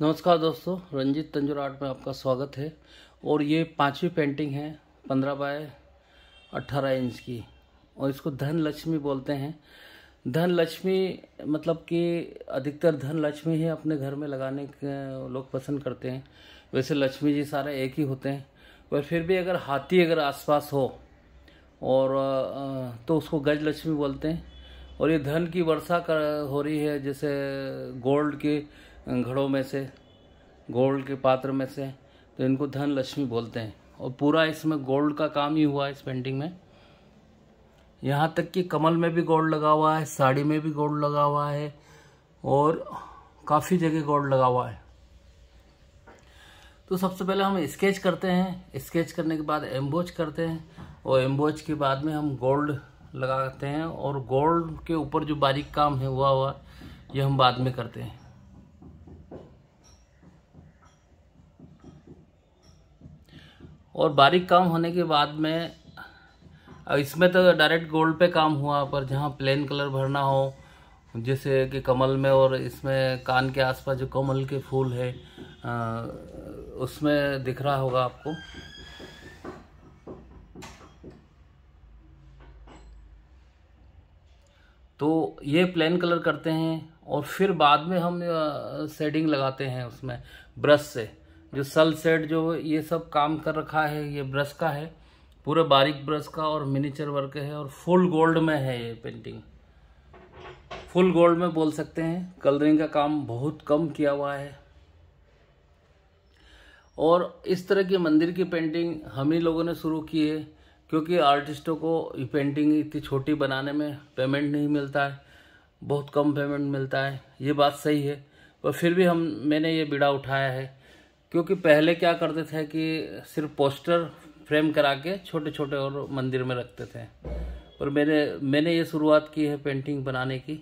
नमस्कार दोस्तों रंजीत तंजूर आर्ट में आपका स्वागत है और ये पांचवी पेंटिंग है पंद्रह बाय अट्ठारह इंच की और इसको धन लक्ष्मी बोलते हैं धन लक्ष्मी मतलब कि अधिकतर धन लक्ष्मी ही अपने घर में लगाने के लोग पसंद करते हैं वैसे लक्ष्मी जी सारे एक ही होते हैं पर फिर भी अगर हाथी अगर आसपास हो और तो उसको गज लक्ष्मी बोलते हैं और ये धन की वर्षा कर हो रही है जैसे गोल्ड के घड़ों में से गोल्ड के पात्र में से तो इनको धन लक्ष्मी बोलते हैं और पूरा इसमें गोल्ड का काम ही हुआ है इस पेंटिंग में यहाँ तक कि कमल में भी गोल्ड लगा हुआ है साड़ी में भी गोल्ड लगा हुआ है और काफ़ी जगह गोल्ड लगा हुआ है तो सबसे पहले हम स्केच करते हैं स्केच करने के बाद एम्बोज करते हैं और एम्बोज के बाद में हम गोल्ड लगाते हैं और गोल्ड के ऊपर जो बारीक काम है हुआ हुआ ये हम बाद में करते हैं और बारीक काम होने के बाद में इसमें तो डायरेक्ट गोल्ड पे काम हुआ पर जहाँ प्लेन कलर भरना हो जैसे कि कमल में और इसमें कान के आसपास जो कमल के फूल है उसमें दिख रहा होगा आपको तो ये प्लेन कलर करते हैं और फिर बाद में हम शेडिंग लगाते हैं उसमें ब्रश से जो सल सेट जो ये सब काम कर रखा है ये ब्रश का है पूरे बारीक ब्रश का और मिनीचर वर्क है और फुल गोल्ड में है ये पेंटिंग फुल गोल्ड में बोल सकते हैं कलरिंग का काम बहुत कम किया हुआ है और इस तरह की मंदिर की पेंटिंग हम ही लोगों ने शुरू की है क्योंकि आर्टिस्टों को ये पेंटिंग इतनी छोटी बनाने में पेमेंट नहीं मिलता है बहुत कम पेमेंट मिलता है ये बात सही है पर फिर भी हम मैंने ये बिड़ा उठाया है क्योंकि पहले क्या करते थे कि सिर्फ पोस्टर फ्रेम करा के छोटे छोटे और मंदिर में रखते थे और मैंने मैंने ये शुरुआत की है पेंटिंग बनाने की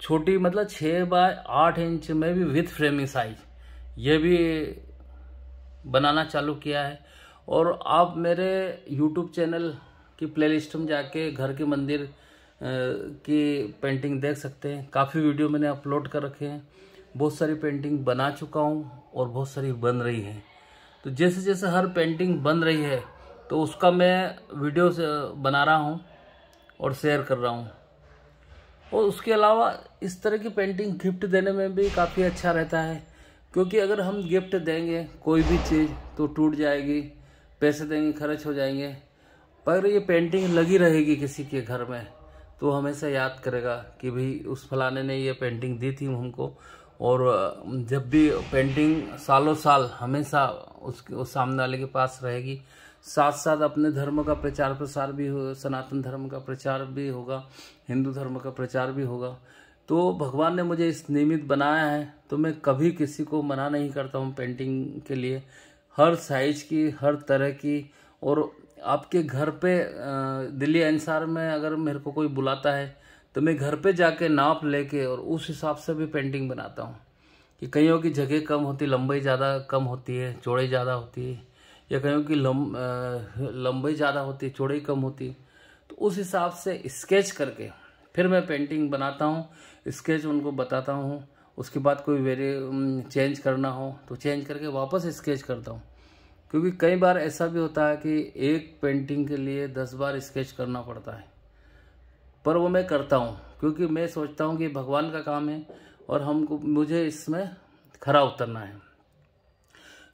छोटी मतलब छः बाय आठ इंच में भी विथ फ्रेमिंग साइज ये भी बनाना चालू किया है और आप मेरे यूट्यूब चैनल की प्लेलिस्ट में जाके घर के मंदिर की पेंटिंग देख सकते हैं काफ़ी वीडियो मैंने अपलोड कर रखे हैं बहुत सारी पेंटिंग बना चुका हूँ और बहुत सारी बन रही हैं तो जैसे जैसे हर पेंटिंग बन रही है तो उसका मैं वीडियो बना रहा हूँ और शेयर कर रहा हूँ और उसके अलावा इस तरह की पेंटिंग गिफ्ट देने में भी काफ़ी अच्छा रहता है क्योंकि अगर हम गिफ्ट देंगे कोई भी चीज़ तो टूट जाएगी पैसे देंगे खर्च हो जाएंगे पर ये पेंटिंग लगी रहेगी किसी के घर में तो हमेशा याद करेगा कि भाई उस फलाने ने ये पेंटिंग दी थी हमको और जब भी पेंटिंग सालों साल हमेशा उसके उस सामने वाले के पास रहेगी साथ साथ अपने धर्म का प्रचार प्रसार भी हो सनातन धर्म का प्रचार भी होगा हिंदू धर्म का प्रचार भी होगा तो भगवान ने मुझे इस नियमित बनाया है तो मैं कभी किसी को मना नहीं करता हूँ पेंटिंग के लिए हर साइज की हर तरह की और आपके घर पे दिल्ली एनसार में अगर मेरे को कोई बुलाता है तो मैं घर पे जाके नाप लेके और उस हिसाब से भी पेंटिंग बनाता हूँ कि कहीं की जगह कम होती लंबाई ज़्यादा कम होती है चौड़ाई ज़्यादा होती है या कहीं की लम लंबाई ज़्यादा होती है चौड़ाई कम होती है तो उस हिसाब से स्केच करके फिर मैं पेंटिंग बनाता हूँ स्केच उनको बताता हूँ उसके बाद कोई वेरी चेंज करना हो तो चेंज करके वापस स्केच करता हूँ क्योंकि कई बार ऐसा भी होता है कि एक पेंटिंग के लिए दस बार स्केच करना पड़ता है पर वो मैं करता हूँ क्योंकि मैं सोचता हूँ कि भगवान का काम है और हमको मुझे इसमें खरा उतरना है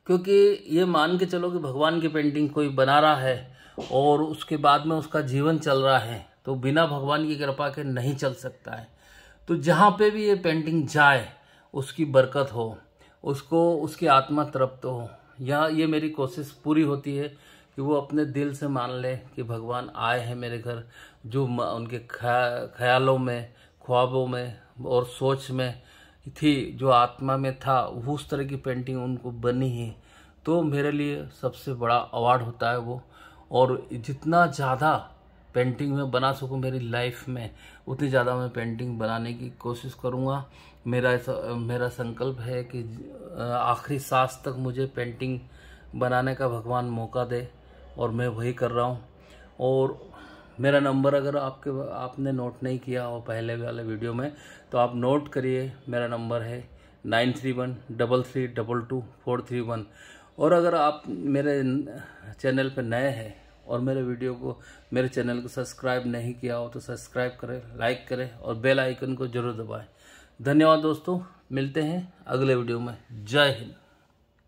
क्योंकि ये मान के चलो कि भगवान की पेंटिंग कोई बना रहा है और उसके बाद में उसका जीवन चल रहा है तो बिना भगवान की कृपा के नहीं चल सकता है तो जहाँ पे भी ये पेंटिंग जाए उसकी बरकत हो उसको उसकी आत्मा तृप्त हो यहाँ ये मेरी कोशिश पूरी होती है कि वो अपने दिल से मान ले कि भगवान आए हैं मेरे घर जो उनके ख्या ख्यालों में ख्वाबों में और सोच में थी जो आत्मा में था उस तरह की पेंटिंग उनको बनी ही तो मेरे लिए सबसे बड़ा अवार्ड होता है वो और जितना ज़्यादा पेंटिंग में बना सकूँ मेरी लाइफ में उतनी ज़्यादा मैं पेंटिंग बनाने की कोशिश करूँगा मेरा मेरा संकल्प है कि आखिरी सांस तक मुझे पेंटिंग बनाने का भगवान मौका दे और मैं वही कर रहा हूँ और मेरा नंबर अगर आपके आपने नोट नहीं किया हो पहले वाले वीडियो में तो आप नोट करिए मेरा नंबर है nine three one double three double two four three one और अगर आप मेरे चैनल पर नए हैं और मेरे वीडियो को मेरे चैनल को सब्सक्राइब नहीं किया हो तो सब्सक्राइब करें लाइक करें और बेल आइकन को जरूर दबाएं धन्यवाद दोस्तों मिलते हैं अगले वीडियो में जय हिंद